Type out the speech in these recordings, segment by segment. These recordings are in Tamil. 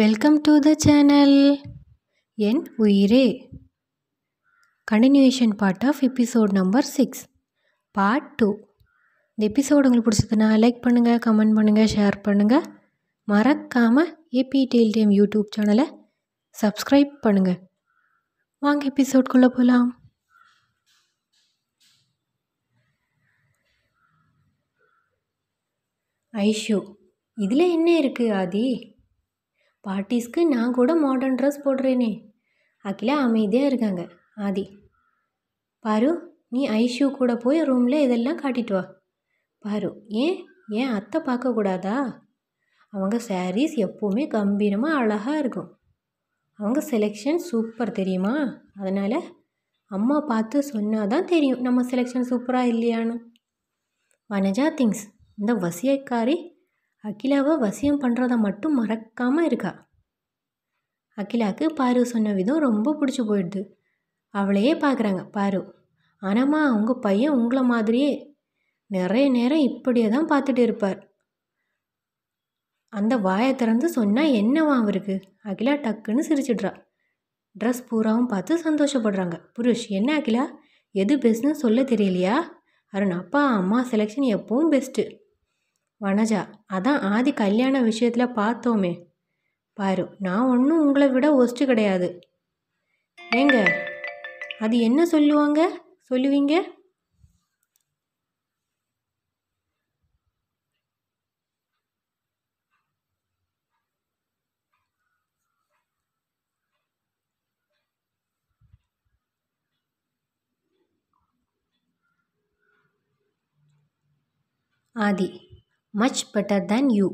welcome to the channel En Uyire continuation part of episode number six part two இந்த எபிசோடு உங்களுக்கு பிடிச்சதுன்னா லைக் பண்ணுங்கள் கமெண்ட் பண்ணுங்கள் ஷேர் பண்ணுங்கள் மறக்காமல் ஏபி டெயில் யூடியூப் சேனலை சப்ஸ்கிரைப் பண்ணுங்கள் வாங்க எபிசோட்குள்ளே போகலாம் ஐஷோ இதில் என்ன இருக்குது ஆதி பார்ட்டிஸ்க்கு நான் கூட மாடர்ன் ட்ரெஸ் போடுறேனே அகிலா அமைதியாக இருக்காங்க ஆதி பாரு நீ ஐஷு கூட போய் ரூமில் இதெல்லாம் காட்டிட்டு வா பாரு ஏன் ஏன் அத்தை பார்க்கக்கூடாதா அவங்க சாரீஸ் எப்போவுமே கம்பீரமாக அழகாக இருக்கும் அவங்க செலெக்ஷன் சூப்பர் தெரியுமா அதனால் அம்மா பார்த்து சொன்னால் தான் தெரியும் நம்ம செலெக்ஷன் சூப்பராக இல்லையான்னு வனஜா திங்ஸ் இந்த வசியக்காரி அகிலாவை வசியம் பண்ணுறதை மட்டும் மறக்காமல் இருக்கா அகிலாவுக்கு பாரு சொன்ன விதம் ரொம்ப பிடிச்சி போயிடுது அவளையே பார்க்குறாங்க பாரு ஆனாம்மா உங்கள் பையன் உங்களை மாதிரியே நிறைய நேரம் இப்படியே தான் பார்த்துட்டு இருப்பார் அந்த வாயை திறந்து சொன்னால் என்னவா அவருக்கு அகிலா டக்குன்னு சிரிச்சிடுறா ட்ரெஸ் பூராவும் பார்த்து சந்தோஷப்படுறாங்க புருஷ் என்ன அகிலா எது பெஸ்ட்னு சொல்ல தெரியலையா அருண் அப்பா அம்மா செலெக்ஷன் எப்பவும் பெஸ்ட்டு வனஜா அதான் ஆதி கல்யாண விஷயத்தில் பார்த்தோமே பாரு நான் ஒன்றும் உங்களை விட ஒஸ்ட்டு கிடையாது ஏங்க அது என்ன சொல்லுவாங்க சொல்லுவீங்க Aadhi much better than you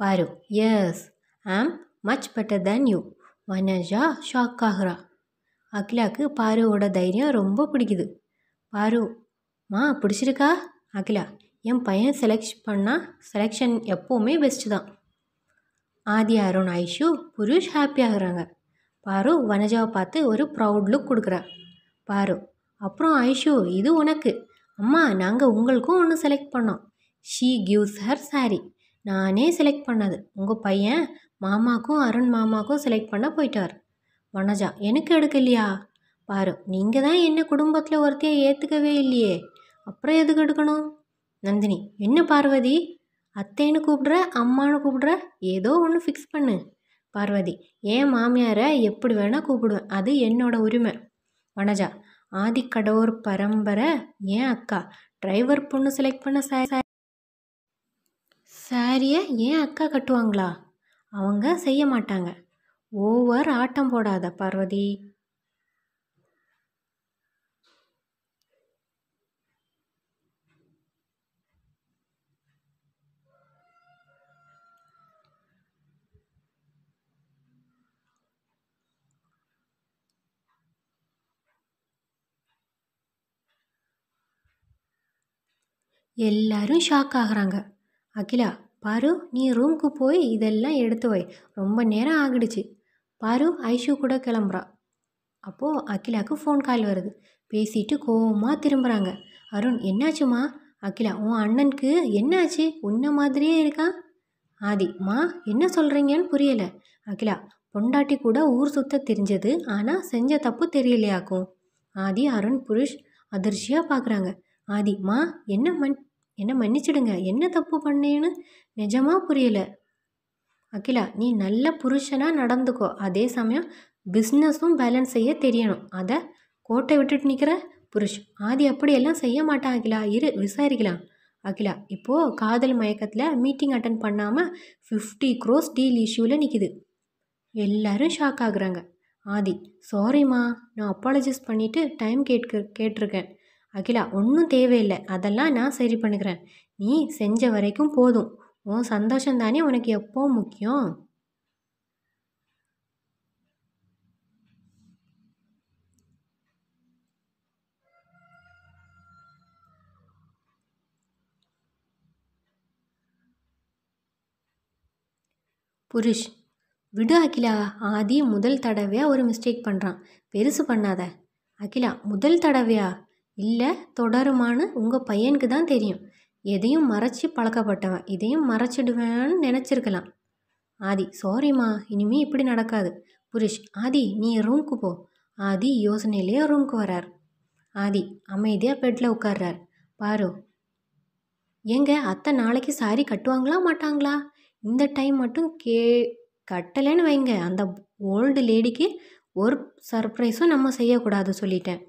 Paaru yes ஆம் much better than you Vanaja shock ஆகிறா அகிலாவுக்கு பாருவோட தைரியம் ரொம்ப பிடிக்குது பாரு மா பிடிச்சிருக்கா அகிலா என் பையன் செலக்ட் பண்ணால் செலெக்ஷன் எப்போவுமே பெஸ்ட்டு தான் ஆதி அருண் ஐஷு புருஷ் ஹாப்பி ஆகுறாங்க பாரு வனஜாவை பார்த்து ஒரு ப்ரௌட் லுக் கொடுக்குறா பாரு அப்புறம் ஐஷு இது உனக்கு அம்மா நாங்கள் உங்களுக்கும் ஒன்று செலக்ட் பண்ணோம் ஷீ கிவ்ஸ் ஹர் சாரி நானே செலக்ட் பண்ணது உங்கள் பையன் மாமாக்கும் அருண் மாமாக்கும் செலக்ட் பண்ண போயிட்டார் வனஜா எனக்கு எடுக்கலையா பாரு நீங்கள் தான் என்ன குடும்பத்தில் ஒருத்தையை ஏற்றுக்கவே இல்லையே அப்புறம் எதுக்கு எடுக்கணும் நந்தினி என்ன பார்வதி அத்தைன்னு கூப்பிடுற அம்மானு கூப்பிடுற ஏதோ ஒன்று ஃபிக்ஸ் பண்ணு பார்வதி ஏன் மாமியாரை எப்படி வேணால் கூப்பிடுவேன் அது என்னோட உரிமை வனஜா ஆதிக்கடோர் பரம்பரை ஏன் அக்கா டிரைவர் பொண்ணு செலக்ட் பண்ண சா சாரியை ஏன் அக்கா கட்டுவாங்களா அவங்க செய்ய மாட்டாங்க ஓவர் ஆட்டம் போடாத பார்வதி எல்லாரும் ஷாக் ஆகிறாங்க அகிலா பாரு நீ ரூமுக்கு போய் இதெல்லாம் எடுத்து வை ரொம்ப நேரம் ஆகிடுச்சு பாரு ஐஷு கூட கிளம்புறா அப்போது அகிலாவுக்கு ஃபோன் கால் வருது பேசிட்டு கோவமாக திரும்புகிறாங்க அருண் என்னாச்சுமா அகிலா உன் அண்ணனுக்கு என்னாச்சு உன்ன மாதிரியே இருக்கான் ஆதி மா என்ன சொல்கிறீங்கன்னு புரியலை அகிலா பொண்டாட்டி கூட ஊர் சுத்த தெரிஞ்சது ஆனால் செஞ்ச தப்பு தெரியலையாக்கும் ஆதி அருண் புருஷ் அதிர்ச்சியாக பார்க்குறாங்க ஆதி மா என்ன மண் என்னை மன்னிச்சிடுங்க என்ன தப்பு பண்ணேன்னு நிஜமாக புரியல அகிலா நீ நல்ல புருஷனாக நடந்துக்கோ அதே சமயம் பிஸ்னஸும் பேலன்ஸ் செய்ய தெரியணும் அதை கோட்டை விட்டுட்டு நிற்கிற புருஷ் ஆதி அப்படியெல்லாம் செய்ய மாட்டான் அகிலா இரு விசாரிக்கலாம் அகிலா இப்போது காதல் மயக்கத்தில் மீட்டிங் அட்டன் பண்ணாமல் ஃபிஃப்டி க்ரோஸ் டீல் இஷ்யூவில் நிற்கிது எல்லாரும் ஷாக் ஆகுறாங்க ஆதி சாரிம்மா நான் அப்பாலஜிஸ் பண்ணிவிட்டு டைம் கேட்க கேட்டிருக்கேன் அகிலா ஒன்றும் தேவையில்லை அதெல்லாம் நான் சரி பண்ணுகிறேன் நீ செஞ்ச வரைக்கும் போதும் உன் சந்தோஷம் தானே உனக்கு எப்போ முக்கியம் புருஷ் விடு அகிலா ஆதி முதல் தடவையாக ஒரு மிஸ்டேக் பண்ணுறான் பெருசு பண்ணாத அகிலா முதல் தடவையா இல்லை தொடருமான்னு உங்கள் பையனுக்கு தான் தெரியும் எதையும் மறைச்சி பழக்கப்பட்டவன் இதையும் மறைச்சிடுவேன்னு நினச்சிருக்கலாம் ஆதி சாரிம்மா இனிமே இப்படி நடக்காது புரிஷ் ஆதி நீ ரூம்க்கு போ ஆதி யோசனையிலேயே ரூம்க்கு வரார் ஆதி அமைதியாக பெட்டில் உட்கார்றார் பாரு ஏங்க அத்தை நாளைக்கு சாரி கட்டுவாங்களா மாட்டாங்களா இந்த டைம் மட்டும் கே கட்டலைன்னு வைங்க அந்த ஓல்டு லேடிக்கு ஒரு சர்ப்ரைஸும் நம்ம செய்யக்கூடாது சொல்லிட்டேன்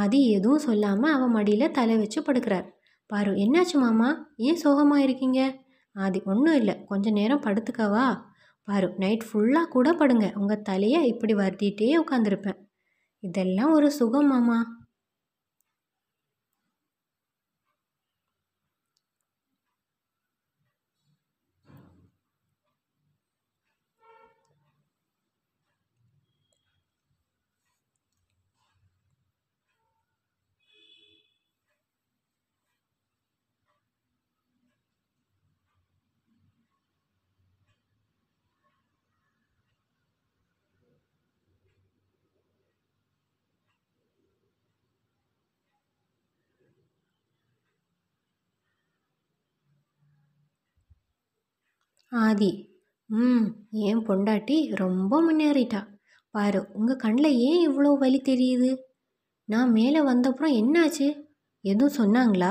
ஆதி எதுவும் சொல்லாமல் அவன் மடியில் தலை வச்சு படுக்கிறார் பாரு என்னாச்சு மாமா ஏன் சோகமாக இருக்கீங்க ஆதி ஒன்றும் இல்லை கொஞ்ச நேரம் படுத்துக்கவா பாரு நைட் ஃபுல்லாக கூட படுங்க உங்கள் தலையை இப்படி வருத்திட்டே உட்காந்துருப்பேன் இதெல்லாம் ஒரு சுகம் மாமா ஆதி ம் என் பொண்டாட்டி ரொம்ப முன்னேறிட்டா பாரு உங்கள் கண்ணில் ஏன் இவ்வளோ வலி தெரியுது நான் மேலே வந்தப்புறம் என்னாச்சு எதுவும் சொன்னாங்களா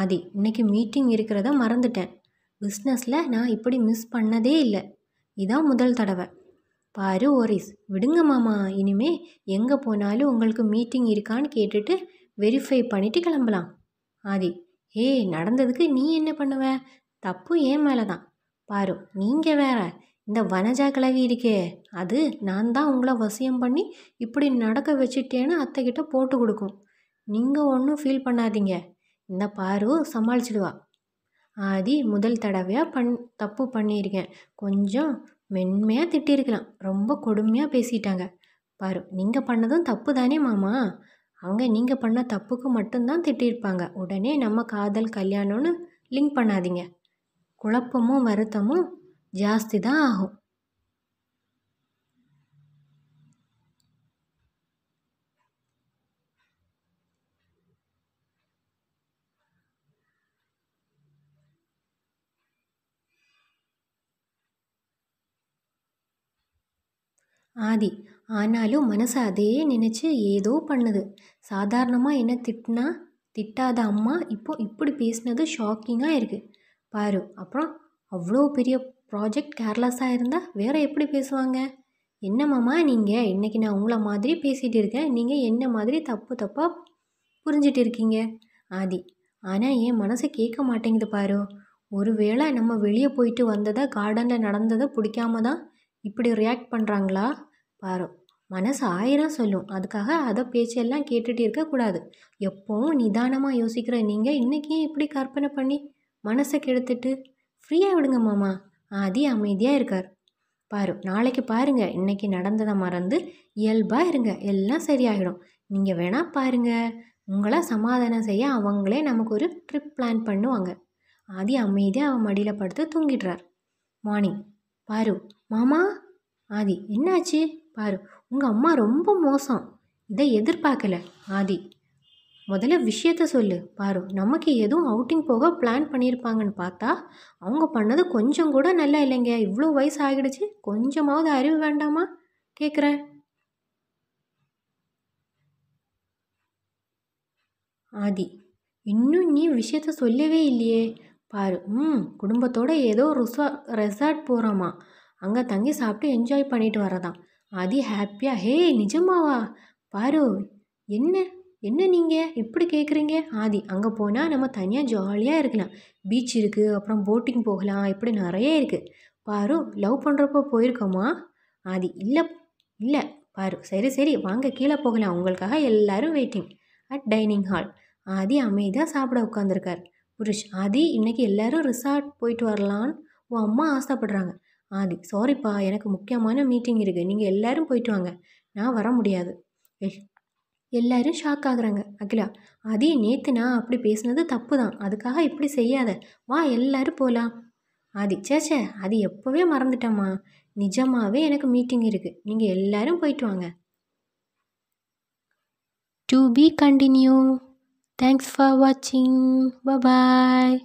ஆதி இன்னைக்கு மீட்டிங் இருக்கிறத மறந்துட்டேன் பிஸ்னஸில் நான் இப்படி மிஸ் பண்ணதே இல்லை இதான் முதல் தடவை பாரு ஓரிஸ் விடுங்க மாமா இனிமே எங்கே போனாலும் உங்களுக்கு மீட்டிங் இருக்கான்னு கேட்டுட்டு வெரிஃபை பண்ணிவிட்டு கிளம்பலாம் ஆதி ஏய் நடந்ததுக்கு நீ என்ன பண்ணுவ தப்பு ஏன் மேலே தான் பாரு நீங்கள் வேற இந்த வனஜா கிழவி இருக்கே அது நான் தான் உங்களை வசியம் பண்ணி இப்படி நடக்க வச்சுட்டேன்னு அத்தைக்கிட்ட போட்டு கொடுக்கும் நீங்கள் ஒன்றும் ஃபீல் பண்ணாதீங்க இந்த பாரு சமாளிச்சிடுவா ஆதி முதல் தடவையாக பண் தப்பு பண்ணியிருக்கேன் கொஞ்சம் மென்மையாக திட்டிருக்கலாம் ரொம்ப கொடுமையாக பேசிட்டாங்க பாரு நீங்கள் பண்ணதும் தப்பு தானே மாமா அவங்க நீங்கள் பண்ண தப்புக்கு மட்டும்தான் திட்டிருப்பாங்க உடனே நம்ம காதல் கல்யாணம்னு லிங்க் பண்ணாதீங்க குழப்பமும் வருத்தமும் ஜாஸ்தி தான் ஆகும் ஆதி ஆனாலும் மனசு அதையே நினச்சி ஏதோ பண்ணுது சாதாரணமாக என்ன திட்டினா திட்டாத அம்மா இப்போ இப்படி பேசினது ஷாக்கிங்காக இருக்குது பாரு அப்புறம் அவ்வளோ பெரிய ப்ராஜெக்ட் கேர்லெஸ்ஸாக இருந்தால் வேறு எப்படி பேசுவாங்க என்னம்மாம்மா நீங்கள் இன்றைக்கி நான் உங்களை மாதிரி பேசிகிட்டு இருக்கேன் நீங்கள் என்ன மாதிரி தப்பு தப்பாக புரிஞ்சிட்டு இருக்கீங்க ஆதி ஆனால் என் மனசை கேட்க மாட்டேங்குது பாரு ஒருவேளை நம்ம வெளியே போயிட்டு வந்ததை கார்டனில் நடந்ததை பிடிக்காம தான் இப்படி ரியாக்ட் பண்ணுறாங்களா பாரு மனசு ஆயிரம் சொல்லும் அதுக்காக அதை பேச்செல்லாம் கேட்டுகிட்டு இருக்கக்கூடாது எப்போவும் நிதானமாக யோசிக்கிற நீங்கள் இன்றைக்கி இப்படி கற்பனை பண்ணி மனசை கெடுத்துட்டு ஃப்ரீயாக விடுங்க மாமா ஆதி அமைதியாக இருக்கார் பாரு நாளைக்கு பாருங்கள் இன்றைக்கி நடந்ததை மறந்து இயல்பாக இருங்க எல்லாம் சரியாகிடும் நீங்கள் வேணால் பாருங்கள் உங்களா சமாதானம் செய்ய அவங்களே நமக்கு ஒரு ட்ரிப் பிளான் பண்ணுவாங்க ஆதி அமைதியாக அவன் மடியில் படுத்து தூங்கிடுறார் மார்னிங் பாரு மாமா ஆதி என்னாச்சு பாரு உங்கள் அம்மா ரொம்ப மோசம் இதை எதிர்பார்க்கல ஆதி முதல்ல விஷயத்த சொல்லு பாரு நமக்கு எதுவும் அவுட்டிங் போக பிளான் பண்ணியிருப்பாங்கன்னு பார்த்தா அவங்க பண்ணது கொஞ்சம் கூட நல்லா இல்லைங்க இவ்வளோ வயசு ஆகிடுச்சு கொஞ்சமாவது அறிவு வேண்டாமா கேட்குறேன் ஆதி இன்னும் நீ விஷயத்த சொல்லவே இல்லையே பாரு ம் குடும்பத்தோட ஏதோ ரிசா ரெசார்ட் போகிறோமா அங்கே தங்கி சாப்பிட்டு என்ஜாய் பண்ணிட்டு வரதான் ஆதி ஹாப்பியாக ஹே நிஜமாவா பாரு என்ன என்ன நீங்கள் இப்படி கேட்குறீங்க ஆதி அங்கே போனால் நம்ம தனியாக ஜாலியாக இருக்கலாம் பீச் இருக்குது அப்புறம் போட்டிங் போகலாம் இப்படி நிறைய இருக்குது பாரு லவ் பண்ணுறப்போ போயிருக்கோமா ஆதி இல்லை இல்லை பாரு சரி சரி வாங்க கீழே போகலாம் உங்களுக்காக எல்லாரும் waiting at dining hall Aadhi அமைதியாக சாப்பிட உட்காந்துருக்கார் புருஷ் ஆதி இன்றைக்கி எல்லோரும் ரிசார்ட் போயிட்டு வரலான்னு உன் அம்மா ஆசைப்படுறாங்க ஆதி சாரிப்பா எனக்கு முக்கியமான மீட்டிங் இருக்குது நீங்கள் எல்லோரும் போயிட்டு வாங்க நான் வர முடியாது எல்லாரும் ஷாக் ஆகுறாங்க அகிலா அதே நேற்று நான் அப்படி பேசுனது தப்பு தான் அதுக்காக இப்படி செய்யாத வா எல்லாரும் போகலாம் ஆதி சேச்சே அது எப்போவே மறந்துட்டோம்மா நிஜமாகவே எனக்கு மீட்டிங் இருக்குது நீங்கள் எல்லாரும் போயிட்டு வாங்க to be continued thanks for வாட்சிங் பபாய்